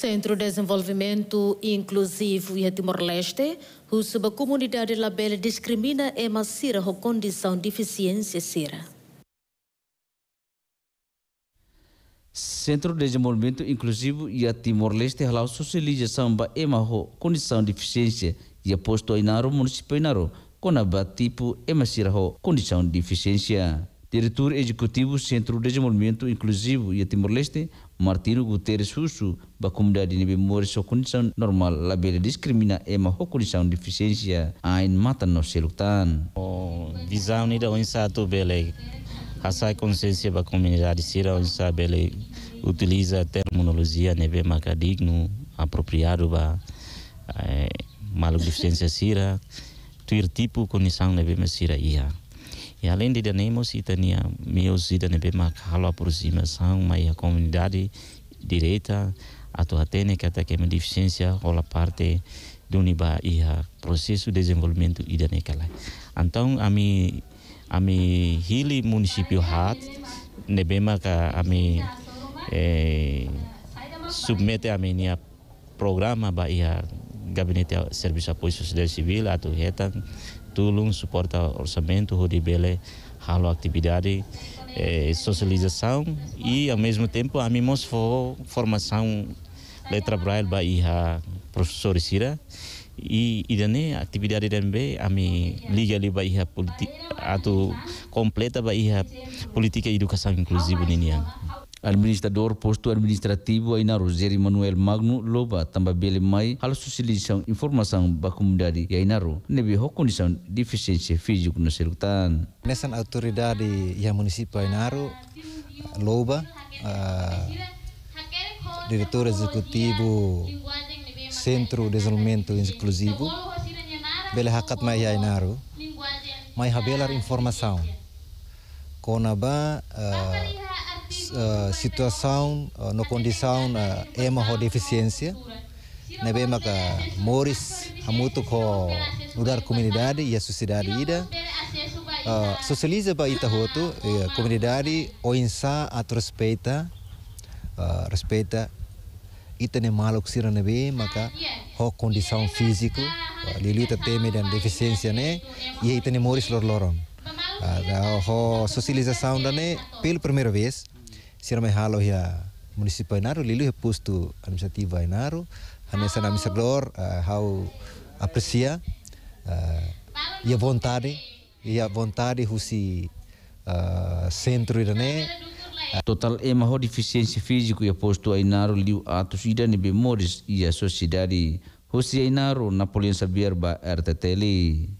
Centro de Desenvolvimento Inclusivo a Timor-Leste, a comunidade Labela discrimina e macira a condição de deficiência cira. Centro de Desenvolvimento Inclusivo e a Timor-Leste halau socialização ba emaho condição de deficiência e aposto ainaro município ainaro, conaba tipo emasira condição de deficiência. Diretor Executivo Centro de Desenvolvimento Inclusivo e Timor-Leste, Martino Guterres Russo, da comunidade de memória sua condição normal, labela discrimina e uma condição de deficiência, em mata no selutan. O visão nida onça tu bele, essa consciência da comunidade sira a bele, utiliza terminologia neve macadigno, apropriado para é, eh, deficiência sira, tuir tipo condição neve mesira ia. E além de Danemos, Itania, meus e Danebema, calo por cima, são uma comunidade direita, a tua técnica, até que deficiência, rola parte do Uniba e a processo de desenvolvimento e Danekala. Então, a mim, a mim, Hili município Hat, Nebema, a mim, eh, submete a minha programa, Bahia, e Gabinete de Serviço de Apoio Sociedade Civil, Aturreta, Tulum, suporta orçamento, Rodibele, ralo atividade, eh, socialização e, ao mesmo tempo, a for formação letra braille para professora Cira. e idane atividade também ami liga para a política, ato completa baiha politika edukasi educação inclusiva yang administrador posto administrativo aina Zeri Manuel Magno loba tambah beli mai hal sosialização informasi ba dari e ainaro nebe ho condição de eficiência físico na di Nessa autoridade ainaro loba uh, Direktur executivo Centro de Desenvolvimento Inclusivo hakat mai ainaro mai habelar informasi. Kona ba uh, eh, Eh, situação, uh, eh, na condição uh, eh, EMA com deficiência. Nós que Morris é muito com a comunidade e a sociedade ida. Uh, socializa para Itahoto, a comunidade oinsa a respeita, respeita ita ne maluk sira ne be maka ho condição físico lilita teme dan deficiência né e ita ne moris lor loron ho socialização da ne pela primeira vez siramai halo ya municipal e naru lilu he posto administrativa e naru hanesa na administrador uh, hau aprecia uh, ia vontade ia vontade husi uh, centro irane Total é ho deficiência física e aposto a Inaro liu atus ida bemores e a sociedade. José Inaro, Napoleão Sabierba, RTTL.